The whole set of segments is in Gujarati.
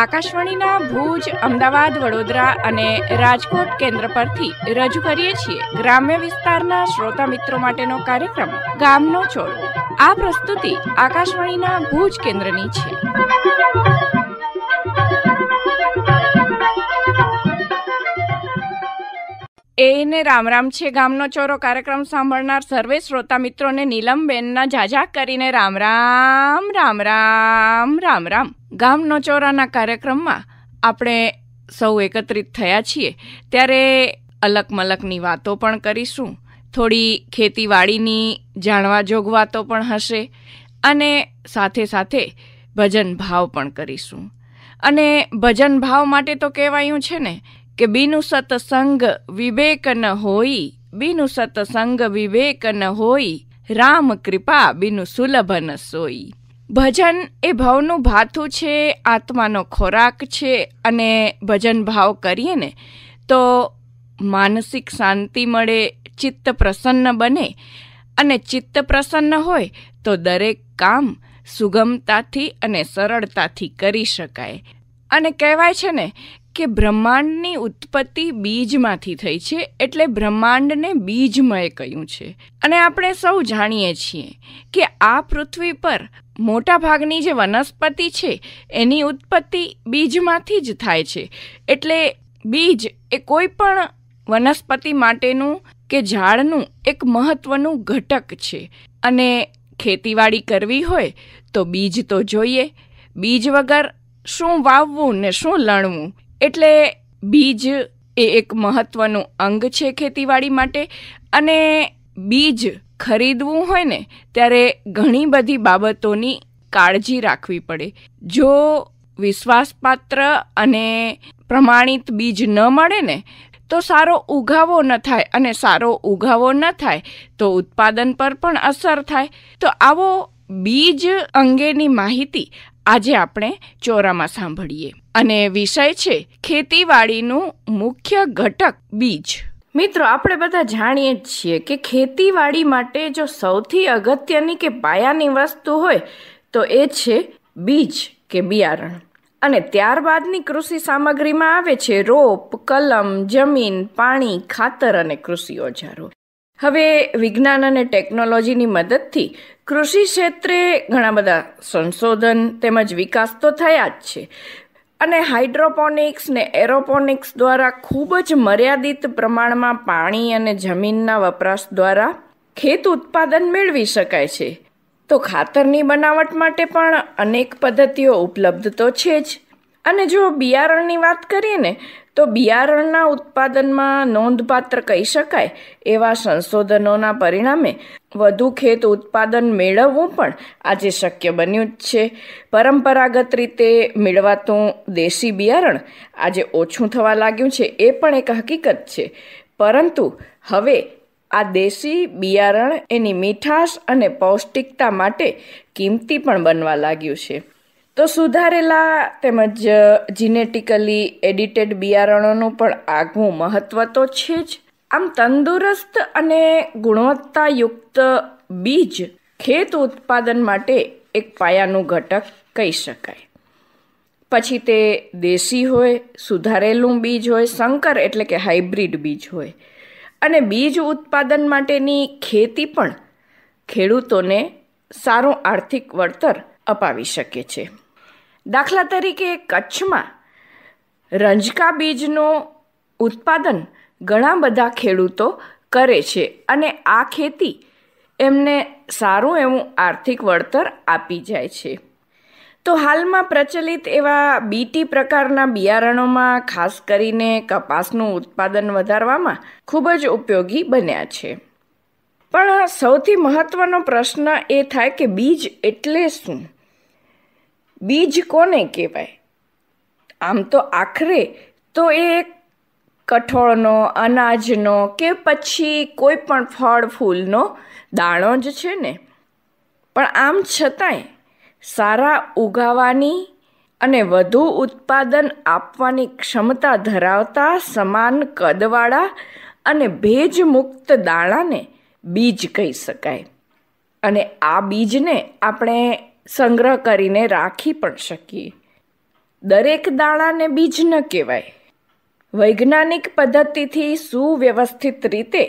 આકાશવાણીના ભુજ અમદાવાદ વડોદરા અને રાજકોટ કેન્દ્ર પરથી રજૂ કરીએ છીએ ગ્રામ્ય વિસ્તારના શ્રોતા મિત્રો માટેનો કાર્યક્રમ ગામનો છોડ આ પ્રસ્તુતિ આકાશવાણીના ભુજ કેન્દ્રની છે એને રામ રામ છે ગામનો ચોરો કાર્યક્રમ સાંભળનાર સર્વે શ્રોતા મિત્રોને નીલમબેનના ઝાઝા કરીને રામ રામ રામ રામ રામ રામ ગામનો ચોરાના કાર્યક્રમમાં આપણે સૌ એકત્રિત થયા છીએ ત્યારે અલક મલકની વાતો પણ કરીશું થોડી ખેતીવાડીની જાણવા જોગવાતો પણ હશે અને સાથે સાથે ભજન ભાવ પણ કરીશું અને ભજન ભાવ માટે તો કહેવાયું છે ને કે બીનું સતસંગ વિવેક ન હોઈ બીનું સતસંગ વિવેક ન હોઈ રામ કૃપા બીનું સુલભ ન સોઈ ભજન એ ભાવનું ભાથું છે આત્માનો ખોરાક છે અને ભજન ભાવ કરીએ ને તો માનસિક શાંતિ મળે ચિત્ત પ્રસન્ન બને અને ચિત્ત પ્રસન્ન હોય તો દરેક કામ સુગમતાથી અને સરળતાથી કરી શકાય અને કહેવાય છે ને કે બ્રહ્માંડની ઉત્પત્તિ બીજમાંથી થઈ છે એટલે બ્રહ્માંડને બીજમય કહ્યું છે અને આપણે સૌ જાણીએ છીએ કે આ પૃથ્વી પર મોટાભાગની જે વનસ્પતિ છે એની ઉત્પત્તિ બીજમાંથી જ થાય છે એટલે બીજ એ કોઈ પણ વનસ્પતિ માટેનું કે ઝાડનું એક મહત્વનું ઘટક છે અને ખેતીવાડી કરવી હોય તો બીજ તો જોઈએ બીજ વગર શું વાવવું ને શું લણવું એટલે બીજ એ એક મહત્વનું અંગ છે ખેતીવાડી માટે અને બીજ ખરીદવું હોય ને ત્યારે ઘણી બધી બાબતોની કાળજી રાખવી પડે જો વિશ્વાસપાત્ર અને પ્રમાણિત બીજ ન મળે ને તો સારો ઉગાવો ન થાય અને સારો ઉગાવો ન થાય તો ઉત્પાદન પર પણ અસર થાય તો આવો બીજ અંગેની માહિતી આજે આપણે ચોરામાં સાંભળીએ અને વિષય છે ખેતીવાડીનું મુખ્ય ઘટક બીજ મિત્રો આપણે બધા જાણીએ જ છીએ કે ખેતીવાડી માટે જો સૌથી અગત્યની કે પાયાની વસ્તુ હોય તો એ છે બીજ કે બિયારણ અને ત્યારબાદની કૃષિ સામગ્રીમાં આવે છે રોપ કલમ જમીન પાણી ખાતર અને કૃષિ ઓજારો હવે વિજ્ઞાન અને ટેકનોલોજીની મદદથી કૃષિ ક્ષેત્રે ઘણા બધા સંશોધન તેમજ વિકાસ તો થયા જ છે અને હાઇડ્રોપોનિક્સ ને એરોપોનિક્સ દ્વારા ખૂબ જ મર્યાદિત પ્રમાણમાં પાણી અને જમીનના વપરાશ દ્વારા ખેત ઉત્પાદન મેળવી શકાય છે તો ખાતરની બનાવટ માટે પણ અનેક પદ્ધતિઓ ઉપલબ્ધ તો છે જ અને જો બિયારણની વાત કરીએ ને તો બિયારણના ઉત્પાદનમાં નોંધપાત્ર કહી શકાય એવા સંશોધનોના પરિણામે વધુ ખેત ઉત્પાદન મેળવવું પણ આજે શક્ય બન્યું જ છે પરંપરાગત રીતે મેળવાતું દેશી બિયારણ આજે ઓછું થવા લાગ્યું છે એ પણ એક હકીકત છે પરંતુ હવે આ દેશી બિયારણ એની મીઠાશ અને પૌષ્ટિકતા માટે કિંમતી પણ બનવા લાગ્યું છે તો સુધારેલા તેમજ જીનેટિકલી એડિટેડ બિયારણોનું પણ આગવું મહત્ત્વ તો છે જ આમ તંદુરસ્ત અને ગુણવત્તાયુક્ત બીજ ખેત ઉત્પાદન માટે એક પાયાનું ઘટક કહી શકાય પછી તે દેશી હોય સુધારેલું બીજ હોય શંકર એટલે કે હાઇબ્રિડ બીજ હોય અને બીજ ઉત્પાદન માટેની ખેતી પણ ખેડૂતોને સારું આર્થિક વળતર અપાવી શકે છે દાખલા તરીકે કચ્છમાં રંજકા બીજનું ઉત્પાદન ઘણા બધા ખેડૂતો કરે છે અને આ ખેતી એમને સારું એવું આર્થિક વળતર આપી જાય છે તો હાલમાં પ્રચલિત એવા બીટી પ્રકારના બિયારણોમાં ખાસ કરીને કપાસનું ઉત્પાદન વધારવામાં ખૂબ જ ઉપયોગી બન્યા છે પણ સૌથી મહત્ત્વનો પ્રશ્ન એ થાય કે બીજ એટલે શું બીજ કોને કહેવાય આમ તો આખરે તો એ એક કઠોળનો અનાજનો કે પછી કોઈ પણ ફળ ફૂલનો દાણો જ છે ને પણ આમ છતાંય સારા ઉગાવાની અને વધુ ઉત્પાદન આપવાની ક્ષમતા ધરાવતા સમાન કદવાળા અને ભેજ મુક્ત દાણાને બીજ કહી શકાય અને આ બીજને આપણે સંગ્રહ કરીને રાખી પણ શકીએ દરેક દાણાને બીજ ન કહેવાય વૈજ્ઞાનિક પદ્ધતિથી સુવ્યવસ્થિત રીતે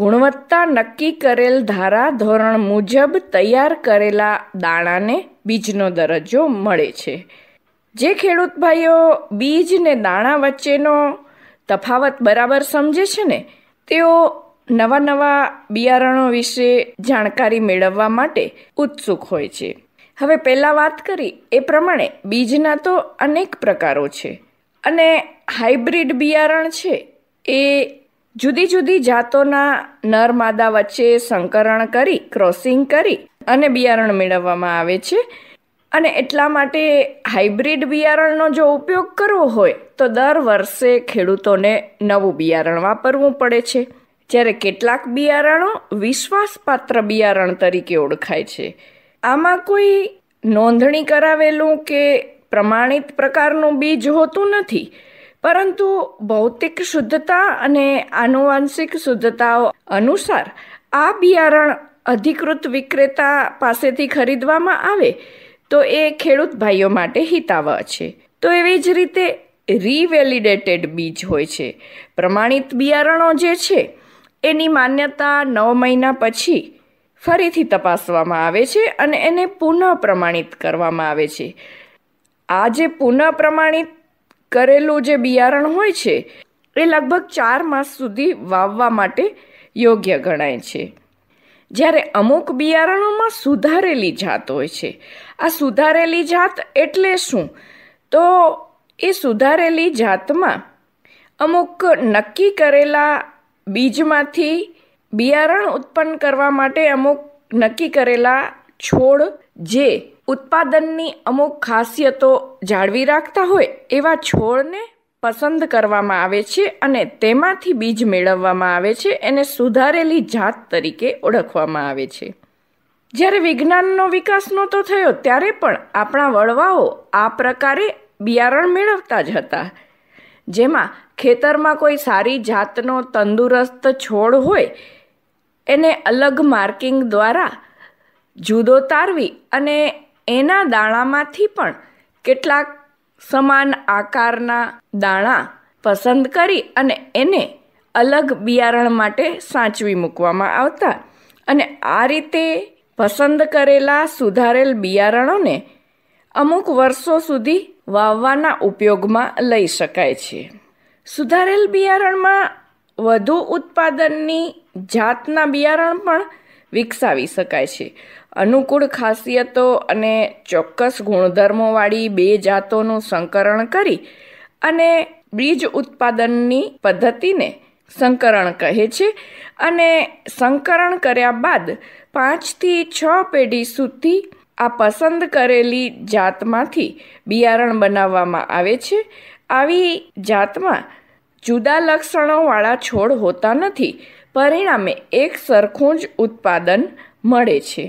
ગુણવત્તા નક્કી કરેલ ધારા ધોરણ મુજબ તૈયાર કરેલા દાણાને બીજનો દરજ્જો મળે છે જે ખેડૂત ભાઈઓ બીજ ને દાણા વચ્ચેનો તફાવત બરાબર સમજે છે ને તેઓ નવા નવા બિયારણો વિશે જાણકારી મેળવવા માટે ઉત્સુક હોય છે હવે પહેલાં વાત કરી એ પ્રમાણે બીજના તો અનેક પ્રકારો છે અને હાઇબ્રિડ બિયારણ છે એ જુદી જુદી જાતોના નર માદા વચ્ચે સંકરણ કરી ક્રોસિંગ કરી અને બિયારણ મેળવવામાં આવે છે અને એટલા માટે હાઇબ્રિડ બિયારણનો જો ઉપયોગ કરવો હોય તો દર વર્ષે ખેડૂતોને નવું બિયારણ વાપરવું પડે છે જ્યારે કેટલાક બિયારણો વિશ્વાસપાત્ર બિયારણ તરીકે ઓળખાય છે આમાં કોઈ નોંધણી કરાવેલું કે પ્રમાણિત પ્રકારનું બીજ હોતું નથી પરંતુ ભૌતિક શુદ્ધતા અને આનુવંશિક શુદ્ધતાઓ અનુસાર આ બિયારણ અધિકૃત વિક્રેતા પાસેથી ખરીદવામાં આવે તો એ ખેડૂત ભાઈઓ માટે હિતાવહ છે તો એવી જ રીતે રીવેલિડેટેડ બીજ હોય છે પ્રમાણિત બિયારણો જે છે એની માન્યતા નવ મહિના પછી ફરીથી તપાસવામાં આવે છે અને એને પુનઃ પ્રમાણિત કરવામાં આવે છે આ જે પુનઃ પ્રમાણિત કરેલું જે બિયારણ હોય છે એ લગભગ ચાર માસ સુધી વાવવા માટે યોગ્ય ગણાય છે જ્યારે અમુક બિયારણોમાં સુધારેલી જાત હોય છે આ સુધારેલી જાત એટલે શું તો એ સુધારેલી જાતમાં અમુક નક્કી કરેલા બીજમાંથી બિયારણ ઉત્પન્ન કરવા માટે અમુક નક્કી કરેલા છોડ જે ઉત્પાદનની અમુક ખાસિયતો જાળવી રાખતા હોય એવા છોડને પસંદ કરવામાં આવે છે અને તેમાંથી બીજ મેળવવામાં આવે છે એને સુધારેલી જાત તરીકે ઓળખવામાં આવે છે જ્યારે વિજ્ઞાનનો વિકાસ નહોતો થયો ત્યારે પણ આપણા વડવાઓ આ પ્રકારે બિયારણ મેળવતા જ હતા જેમાં ખેતરમાં કોઈ સારી જાતનો તંદુરસ્ત છોડ હોય એને અલગ માર્કિંગ દ્વારા જુદો તારવી અને એના દાણામાંથી પણ કેટલાક સમાન આકારના દાણા પસંદ કરી અને એને અલગ બિયારણ માટે સાચવી મૂકવામાં આવતા અને આ રીતે પસંદ કરેલા સુધારેલ બિયારણોને અમુક વર્ષો સુધી વાવવાના ઉપયોગમાં લઈ શકાય છે સુધારેલ બિયારણમાં વધુ ઉત્પાદનની જાતના બિયારણ પણ વિકસાવી શકાય છે અનુકૂળ ખાસિયતો અને ચોક્કસ ગુણધર્મોવાળી બે જાતોનું સંકરણ કરી અને બીજ ઉત્પાદનની પદ્ધતિને સંકરણ કહે છે અને સંકરણ કર્યા બાદ પાંચથી છ પેઢી સુધી આ પસંદ કરેલી જાતમાંથી બિયારણ બનાવવામાં આવે છે આવી જાતમાં જુદા લક્ષણોવાળા છોડ હોતા નથી પરિણામે એક સરખું જ ઉત્પાદન મળે છે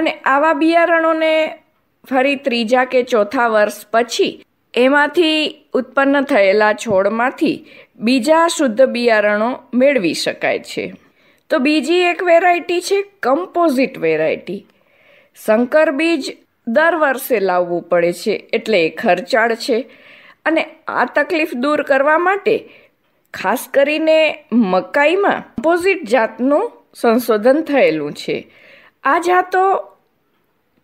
અને આવા બિયારણોને ફરી ત્રીજા કે ચોથા વર્ષ પછી એમાંથી ઉત્પન્ન થયેલા છોડમાંથી બીજા શુદ્ધ બિયારણો મેળવી શકાય છે તો બીજી એક વેરાયટી છે કમ્પોઝિટ વેરાયટી શંકર બીજ દર વર્ષે લાવવું પડે છે એટલે એ ખર્ચાળ છે અને આ તકલીફ દૂર કરવા માટે ખાસ કરીને મકાઈમાં કમ્પોઝિટ જાતનું સંશોધન થયેલું છે આ જાતો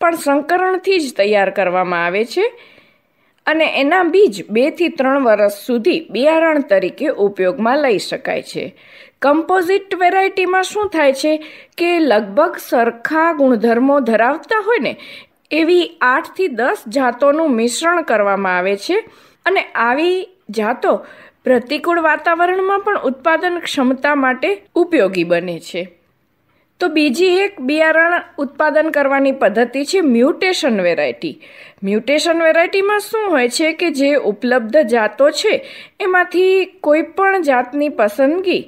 પણ સંકરણથી જ તૈયાર કરવામાં આવે છે અને એના બીજ બેથી ત્રણ વર્ષ સુધી બિયારણ તરીકે ઉપયોગમાં લઈ શકાય છે કમ્પોઝિટ વેરાયટીમાં શું થાય છે કે લગભગ સરખા ગુણધર્મો ધરાવતા હોય ને એવી આઠથી દસ જાતોનું મિશ્રણ કરવામાં આવે છે અને આવી જાતો પ્રતિકૂળ વાતાવરણમાં પણ ઉત્પાદન ક્ષમતા માટે ઉપયોગી બને છે તો બીજી એક બિયારણ ઉત્પાદન કરવાની પદ્ધતિ છે મ્યુટેશન વેરાયટી મ્યુટેશન વેરાયટીમાં શું હોય છે કે જે ઉપલબ્ધ જાતો છે એમાંથી કોઈપણ જાતની પસંદગી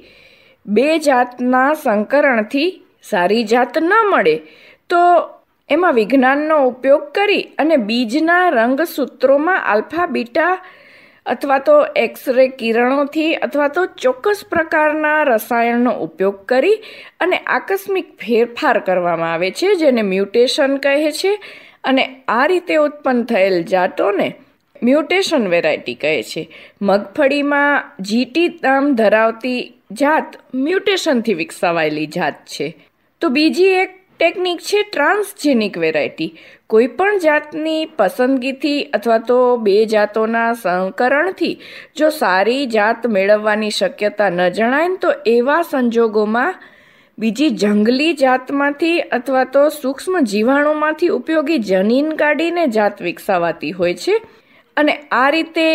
બે જાતના સંકરણથી સારી જાત ન મળે તો એમાં વિજ્ઞાનનો ઉપયોગ કરી અને બીજના રંગસૂત્રોમાં આલ્ફા બીટા અથવા તો એક્સરે કિરણોથી અથવા તો ચોક્કસ પ્રકારના રસાયણનો ઉપયોગ કરી અને આકસ્મિક ફેરફાર કરવામાં આવે છે જેને મ્યુટેશન કહે છે અને આ રીતે ઉત્પન્ન થયેલ જાતોને મ્યુટેશન વેરાયટી કહે છે મગફળીમાં જીટી તામ ધરાવતી જાત મ્યુટેશનથી વિકસાવાયેલી જાત છે તો બીજી એક ટેકનિક છે ટ્રાન્સજેનિક વેરાયટી કોઈ પણ જાતની પસંદગીથી અથવા તો બે જાતોના સંકરણથી જો સારી જાત મેળવવાની શક્યતા ન જણાય તો એવા સંજોગોમાં બીજી જંગલી જાતમાંથી અથવા તો સૂક્ષ્મ જીવાણુમાંથી ઉપયોગી જનીન કાઢીને જાત વિકસાવાતી હોય છે અને આ રીતે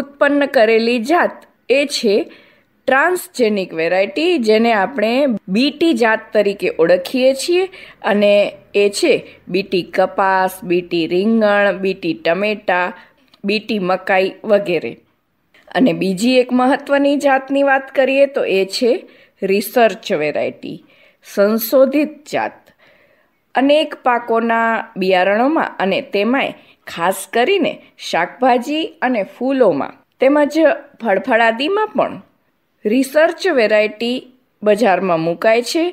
ઉત્પન્ન કરેલી જાત એ છે ટ્રાન્સજેનિક વેરાયટી જેને આપણે બીટી જાત તરીકે ઓળખીએ છીએ અને એ છે બીટી કપાસ બીટી રીંગણ બીટી ટમેટા બીટી મકાઈ વગેરે અને બીજી એક મહત્ત્વની જાતની વાત કરીએ તો એ છે રિસર્ચ વેરાયટી સંશોધિત જાત અનેક પાકોના બિયારણોમાં અને તેમાંય ખાસ કરીને શાકભાજી અને ફૂલોમાં તેમજ ફળફળાદીમાં પણ રિસર્ચ વેરાયટી બજારમાં મુકાય છે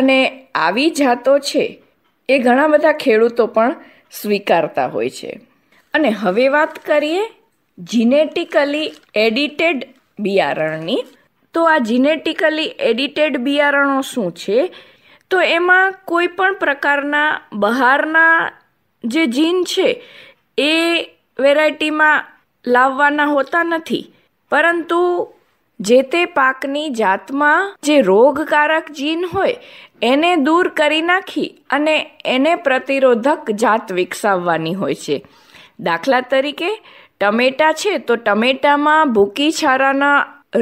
અને આવી જાતો છે એ ઘણા બધા ખેડૂતો પણ સ્વીકારતા હોય છે અને હવે વાત કરીએ જીનેટિકલી એડિટેડ બિયારણની તો આ જીનેટિકલી એડિટેડ બિયારણો શું છે તો એમાં કોઈ પણ પ્રકારના બહારના જે જીન છે એ વેરાયટીમાં લાવવાના હોતા નથી પરંતુ જે તે પાકની જાતમાં જે રોગકારક જીન હોય એને દૂર કરી નાખી અને એને પ્રતિરોધક જાત વિકસાવવાની હોય છે દાખલા તરીકે ટમેટા છે તો ટમેટામાં ભૂકી છારાના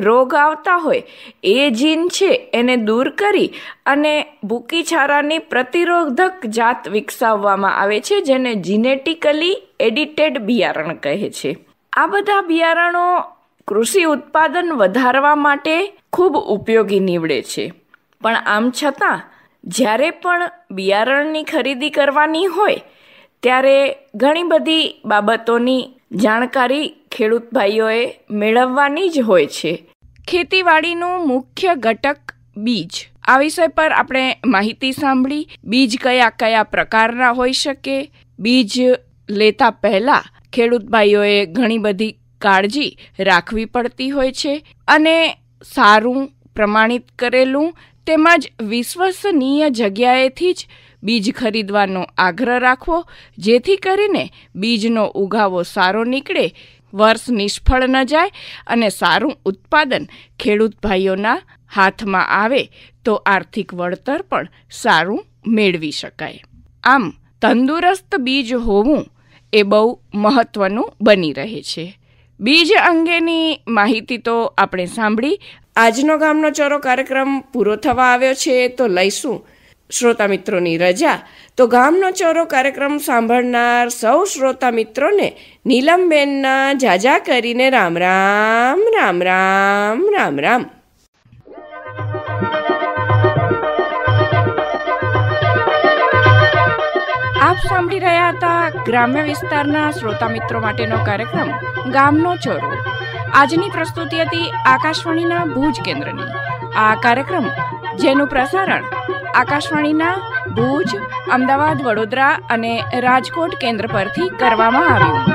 રોગ આવતા હોય એ જીન છે એને દૂર કરી અને ભૂકી છારાની પ્રતિરોધક જાત વિકસાવવામાં આવે છે જેને જીનેટિકલી એડિટેડ બિયારણ કહે છે આ બધા બિયારણો કૃષિ ઉત્પાદન વધારવા માટે ખૂબ ઉપયોગી નીવડે છે પણ આમ છતાં જ્યારે પણ બિયારણની ખરીદી કરવાની હોય ત્યારે ઘણી બધી બાબતોની જાણકારી ખેડૂત ભાઈઓએ મેળવવાની જ હોય છે ખેતીવાડીનું મુખ્ય ઘટક બીજ આ વિષય પર આપણે માહિતી સાંભળી બીજ કયા કયા પ્રકારના હોઈ શકે બીજ લેતા પહેલાં ખેડૂત ભાઈઓએ ઘણી બધી કાળજી રાખવી પડતી હોય છે અને સારું પ્રમાણિત કરેલું તેમજ વિશ્વસનીય જગ્યાએથી જ બીજ ખરીદવાનો આગ્રહ રાખવો જેથી કરીને બીજનો ઉગાવો સારો નીકળે વર્ષ નિષ્ફળ ન જાય અને સારું ઉત્પાદન ખેડૂત ભાઈઓના હાથમાં આવે તો આર્થિક વળતર પણ સારું મેળવી શકાય આમ તંદુરસ્ત બીજ હોવું એ બહુ મહત્ત્વનું બની રહે છે બીજ અંગેની માહિતી તો આપણે સાંભળી આજનો ગામનો ચોરો કાર્યક્રમ પૂરો થવા આવ્યો છે તો લઈશું શ્રોતા મિત્રોની રજા તો ગામનો ચોરો કાર્યક્રમ સાંભળનાર સૌ શ્રોતા મિત્રોને નીલમબેનના જાજા કરીને રામ રામ રામ રામ રામ રામ આપ સાંભળી રહ્યા હતા ગ્રામ્ય વિસ્તારના શ્રોતા મિત્રો માટેનો કાર્યક્રમ ગામનો ચોરો આજની પ્રસ્તુતિ હતી આકાશવાણીના ભુજ કેન્દ્રની આ કાર્યક્રમ જેનું પ્રસારણ આકાશવાણીના ભુજ અમદાવાદ વડોદરા અને રાજકોટ કેન્દ્ર પરથી કરવામાં આવ્યું